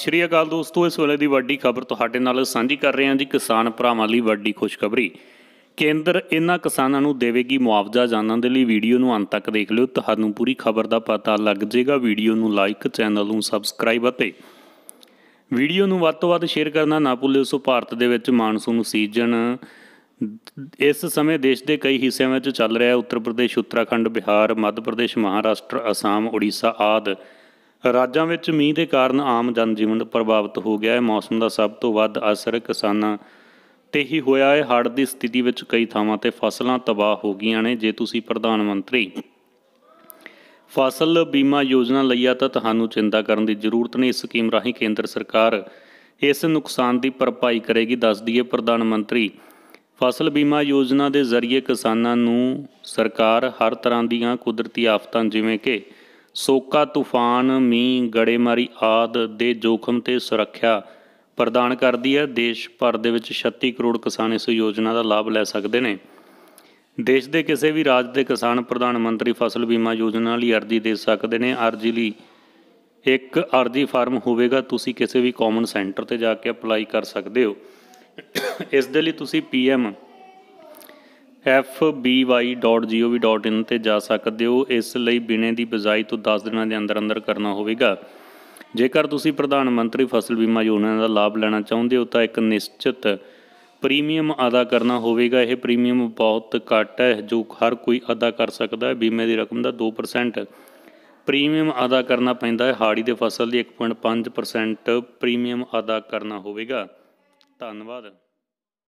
ਸਤਿ ਸ਼੍ਰੀ ਅਕਾਲ ਦੋਸਤੋ ਇਸ ਵੇਲੇ ਦੀ ਵੱਡੀ ਖਬਰ ਤੁਹਾਡੇ ਨਾਲ ਸਾਂਝੀ ਕਰ ਰਹੇ ਹਾਂ ਜੀ ਕਿਸਾਨ ਭਰਾਵਾਂ ਲਈ ਵੱਡੀ ਖੁਸ਼ਖਬਰੀ ਕੇਂਦਰ ਇਹਨਾਂ ਕਿਸਾਨਾਂ ਨੂੰ ਦੇਵੇਗੀ ਮੁਆਵਜ਼ਾ ਜਾਣਨ ਦੇ ਲਈ ਵੀਡੀਓ ਨੂੰ ਅੰਤ ਤੱਕ ਦੇਖ ਲਿਓ ਤੁਹਾਨੂੰ ਪੂਰੀ ਖਬਰ ਦਾ ਪਤਾ ਲੱਗ ਜਾਏਗਾ ਵੀਡੀਓ ਨੂੰ ਲਾਈਕ ਚੈਨਲ ਨੂੰ ਸਬਸਕ੍ਰਾਈਬ ਅਤੇ ਵੀਡੀਓ ਨੂੰ ਵੱਧ ਤੋਂ ਵੱਧ ਸ਼ੇਅਰ ਕਰਨਾ ਨਾ ਭੁੱਲਿਓ ਸੋ ਭਾਰਤ ਦੇ ਵਿੱਚ ਮਾਨਸੂਨ ਸੀਜ਼ਨ ਇਸ ਸਮੇਂ ਦੇਸ਼ ਦੇ ਕਈ ਹਿੱਸਿਆਂ ਵਿੱਚ ਚੱਲ ਰਿਹਾ ਹੈ ਉੱਤਰ ਪ੍ਰਦੇਸ਼ ਉੱਤਰਾਖੰਡ ਬਿਹਾਰ ਮੱਧ ਪ੍ਰਦੇਸ਼ ਮਹਾਰਾਸ਼ਟਰ ਅਸਾਮ ਓਡੀਸ਼ਾ ਆਦਿ ਰਾਜਾਂ ਵਿੱਚ ਮੀਂਹ ਦੇ ਕਾਰਨ ਆਮ ਜਨਜੀਵਨ ਪ੍ਰਭਾਵਿਤ ਹੋ ਗਿਆ ਹੈ ਮੌਸਮ ਦਾ ਸਭ ਤੋਂ ਵੱਧ ਅਸਰ ਕਿਸਾਨਾਂ ਤੇ ਹੀ ਹੋਇਆ ਹੈ ਹੜ੍ਹ ਦੀ ਸਥਿਤੀ ਵਿੱਚ ਕਈ ਥਾਵਾਂ ਤੇ ਫਸਲਾਂ ਤਬਾਹ ਹੋ ਗਈਆਂ ਨੇ ਜੇ ਤੁਸੀਂ ਪ੍ਰਧਾਨ ਮੰਤਰੀ ਫਸਲ ਬੀਮਾ ਯੋਜਨਾ ਲਈ ਆ ਤਾਂ ਤੁਹਾਨੂੰ ਚਿੰਤਾ ਕਰਨ ਦੀ ਜ਼ਰੂਰਤ ਨਹੀਂ ਇਸ ਸਕੀਮ ਰਾਹੀਂ ਕੇਂਦਰ ਸਰਕਾਰ ਇਸ ਨੁਕਸਾਨ ਦੀ ਭਰਪਾਈ ਕਰੇਗੀ ਦੱਸ ਦਈਏ ਪ੍ਰਧਾਨ ਮੰਤਰੀ ਫਸਲ ਬੀਮਾ ਯੋਜਨਾ ਦੇ ਜ਼ਰੀਏ ਕਿਸਾਨਾਂ ਨੂੰ ਸਰਕਾਰ ਹਰ ਤਰ੍ਹਾਂ ਦੀਆਂ ਕੁਦਰਤੀ ਆਫਤਾਂ ਜਿਵੇਂ ਕਿ ਸੋਕਾ ਤੂਫਾਨ ਮੀਂਹ ਗੜੇਮਾਰੀ ਆਦ ਦੇ ਜੋਖਮ ਤੇ ਸੁਰੱਖਿਆ ਪ੍ਰਦਾਨ ਕਰਦੀ ਹੈ ਦੇਸ਼ ਭਰ ਦੇ ਵਿੱਚ 36 ਕਰੋੜ ਕਿਸਾਨ ਇਸ ਯੋਜਨਾ ਦਾ ਲਾਭ ਲੈ ਸਕਦੇ ਨੇ ਦੇਸ਼ ਦੇ ਕਿਸੇ ਵੀ ਰਾਜ ਦੇ ਕਿਸਾਨ ਪ੍ਰਧਾਨ ਮੰਤਰੀ ਫਸਲ ਬੀਮਾ ਯੋਜਨਾ ਲਈ ਅਰਜ਼ੀ ਦੇ ਸਕਦੇ ਨੇ ਅਰਜ਼ੀ ਲਈ ਇੱਕ ਅਰਜ਼ੀ ਫਾਰਮ ਹੋਵੇਗਾ ਤੁਸੀਂ ਕਿਸੇ ਵੀ ਕਾਮਨ ਸੈਂਟਰ ਤੇ ਜਾ ਕੇ ਅਪਲਾਈ ਕਰ ਸਕਦੇ ਹੋ ਇਸ ਦੇ ਲਈ ਤੁਸੀਂ ਪੀਐਮ fby.gov.in ਤੇ ਜਾ ਸਕਦੇ ਹੋ ਇਸ ਲਈ ਬਿਨੇ ਦੀ ਬਜਾਈ ਤੋਂ 10 ਦਿਨਾਂ ਦੇ ਅੰਦਰ ਅੰਦਰ ਕਰਨਾ ਹੋਵੇਗਾ ਜੇਕਰ ਤੁਸੀਂ ਪ੍ਰਧਾਨ ਮੰਤਰੀ ਫਸਲ ਬੀਮਾ ਯੋਜਨਾ ਦਾ ਲਾਭ ਲੈਣਾ ਚਾਹੁੰਦੇ ਹੋ ਤਾਂ ਇੱਕ ਨਿਸ਼ਚਿਤ ਪ੍ਰੀਮੀਅਮ ਅਦਾ ਕਰਨਾ ਹੋਵੇਗਾ ਇਹ ਪ੍ਰੀਮੀਅਮ ਬਹੁਤ ਘੱਟ ਹੈ ਜੋ ਹਰ ਕੋਈ ਅਦਾ ਕਰ ਸਕਦਾ ਹੈ ਬੀਮੇ ਦੀ ਰਕਮ ਦਾ 2% ਪ੍ਰੀਮੀਅਮ ਅਦਾ ਕਰਨਾ ਪੈਂਦਾ ਹੈ ਹਾੜੀ ਦੇ ਫਸਲ ਦੀ 1.5% ਪ੍ਰੀਮੀਅਮ ਅਦਾ ਕਰਨਾ ਹੋਵੇਗਾ ਧੰਨਵਾਦ